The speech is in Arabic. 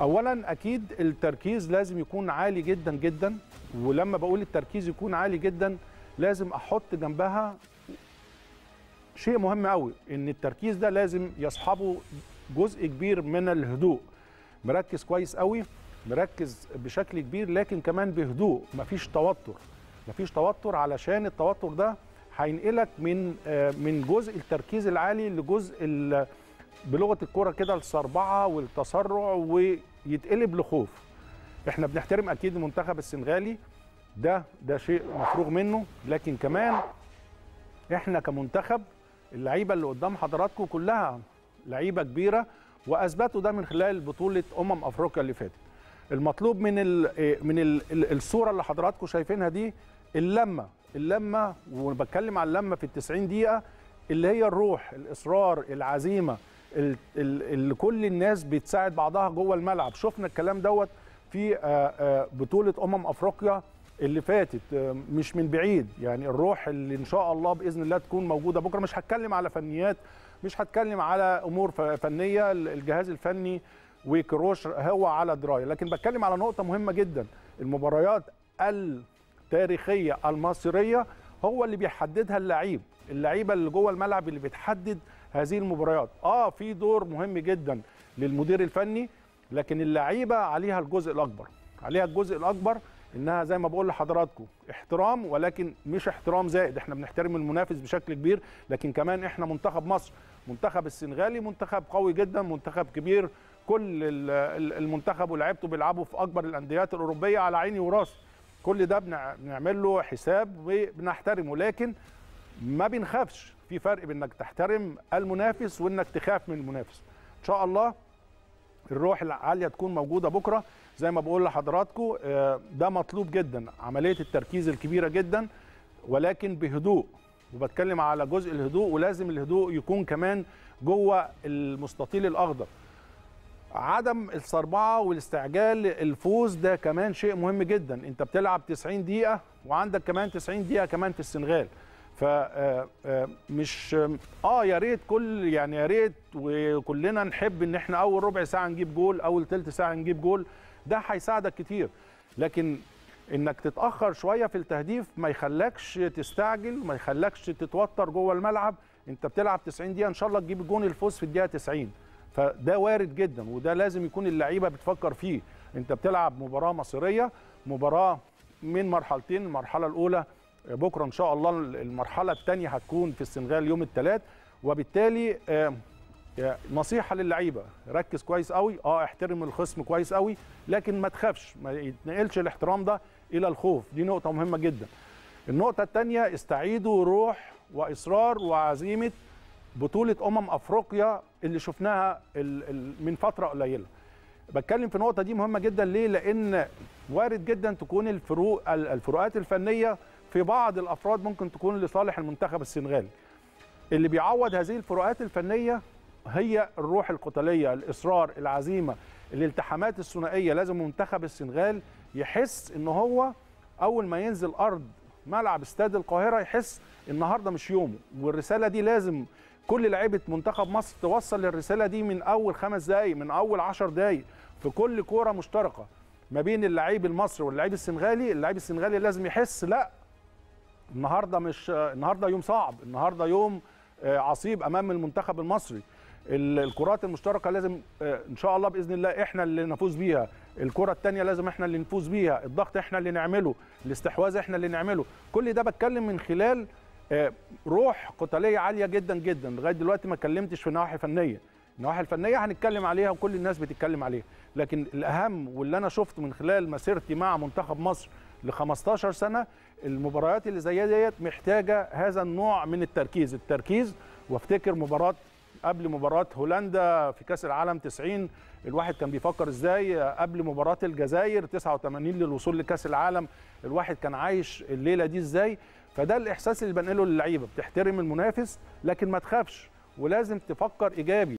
اولا اكيد التركيز لازم يكون عالي جدا جدا ولما بقول التركيز يكون عالي جدا لازم احط جنبها شيء مهم قوي ان التركيز ده لازم يصحبه جزء كبير من الهدوء مركز كويس قوي مركز بشكل كبير لكن كمان بهدوء مفيش توتر مفيش توتر علشان التوتر ده هينقلك من آه، من جزء التركيز العالي لجزء بلغه الكوره كده الصربعه والتسرع ويتقلب لخوف احنا بنحترم اكيد المنتخب السنغالي ده ده شيء مفروغ منه لكن كمان احنا كمنتخب اللعيبه اللي قدام حضراتكم كلها لعيبه كبيره واثبتوا ده من خلال بطوله امم افريقيا اللي فاتت المطلوب من الـ من الـ الصوره اللي حضراتكم شايفينها دي اللمه اللمه وبتكلم عن اللمه في ال 90 دقيقه اللي هي الروح الاصرار العزيمه اللي كل الناس بتساعد بعضها جوه الملعب شفنا الكلام دوت في آه، آه، بطوله امم افريقيا اللي فاتت آه، مش من بعيد يعني الروح اللي ان شاء الله باذن الله تكون موجوده بكره مش هتكلم على فنيات مش هتكلم على امور فنيه الجهاز الفني وكروش هو على درايه لكن بتكلم على نقطه مهمه جدا المباريات التاريخيه المصيريه هو اللي بيحددها اللعيب اللعيبه اللي جوه الملعب اللي بتحدد هذه المباريات اه في دور مهم جدا للمدير الفني لكن اللعيبه عليها الجزء الاكبر عليها الجزء الاكبر انها زي ما بقول لحضراتكم احترام ولكن مش احترام زائد احنا بنحترم المنافس بشكل كبير لكن كمان احنا منتخب مصر منتخب السنغالي منتخب قوي جدا منتخب كبير كل المنتخب ولعبته بيلعبوا في اكبر الانديات الاوروبيه على عيني وراسي كل ده بنعمل له حساب وبنحترمه لكن ما بنخافش في فرق بين انك تحترم المنافس وانك تخاف من المنافس ان شاء الله الروح العاليه تكون موجوده بكره زي ما بقول لحضراتكم آه، ده مطلوب جدا عمليه التركيز الكبيره جدا ولكن بهدوء وبتكلم على جزء الهدوء ولازم الهدوء يكون كمان جوه المستطيل الاخضر عدم الصربعه والاستعجال الفوز ده كمان شيء مهم جدا انت بتلعب 90 دقيقه وعندك كمان 90 دقيقه كمان في السنغال فمش آه،, آه،, آه،, اه يا ريت كل يعني يا ريت وكلنا نحب ان احنا اول ربع ساعه نجيب جول اول ثلث ساعه نجيب جول ده هيساعدك كتير لكن انك تتاخر شويه في التهديف ما يخلكش تستعجل ما يخلكش تتوتر جوه الملعب انت بتلعب 90 دقيقه ان شاء الله تجيب جون الفوز في الدقيقه 90 فده وارد جدا وده لازم يكون اللعيبه بتفكر فيه انت بتلعب مباراه مصيريه مباراه من مرحلتين المرحله الاولى بكره ان شاء الله المرحله الثانيه هتكون في السنغال يوم الثلاث وبالتالي آه، آه، نصيحه للعيبه ركز كويس قوي اه احترم الخصم كويس قوي لكن ما تخافش ما يتنقلش الاحترام ده الى الخوف دي نقطه مهمه جدا النقطه الثانيه استعيدوا روح واصرار وعزيمه بطوله امم افريقيا اللي شفناها من فتره قليله بتكلم في النقطه دي مهمه جدا ليه لان وارد جدا تكون الفروق الفروقات الفنيه في بعض الافراد ممكن تكون لصالح المنتخب السنغالي اللي بيعوض هذه الفروقات الفنيه هي الروح القتاليه الاصرار العزيمه الالتحامات الثنائيه لازم منتخب السنغال يحس ان هو اول ما ينزل ارض ملعب استاد القاهره يحس النهارده مش يومه والرساله دي لازم كل لعيبه منتخب مصر توصل الرساله دي من اول خمس دقائق من اول عشر دقائق في كل كوره مشتركه ما بين اللعيب المصري واللعيب السنغالي اللعيب السنغالي لازم يحس لا النهارده مش النهارده يوم صعب النهارده يوم آه، عصيب امام المنتخب المصري الكرات المشتركه لازم آه، ان شاء الله باذن الله احنا اللي نفوز بيها الكره الثانيه لازم احنا اللي نفوز بيها الضغط احنا اللي نعمله الاستحواذ احنا اللي نعمله كل ده بتكلم من خلال آه، روح قتاليه عاليه جدا جدا لغايه دلوقتي ما اتكلمتش في نواحي فنيه النواحي الفنيه هنتكلم عليها وكل الناس بتتكلم عليها لكن الاهم واللي انا شفته من خلال مسيرتي مع منتخب مصر ل 15 سنه المباريات اللي زي ديت محتاجه هذا النوع من التركيز التركيز وافتكر مباراه قبل مباراه هولندا في كاس العالم 90 الواحد كان بيفكر ازاي قبل مباراه الجزائر 89 للوصول لكاس العالم الواحد كان عايش الليله دي ازاي فده الاحساس اللي بنقله للعيبه بتحترم المنافس لكن ما تخافش ولازم تفكر ايجابي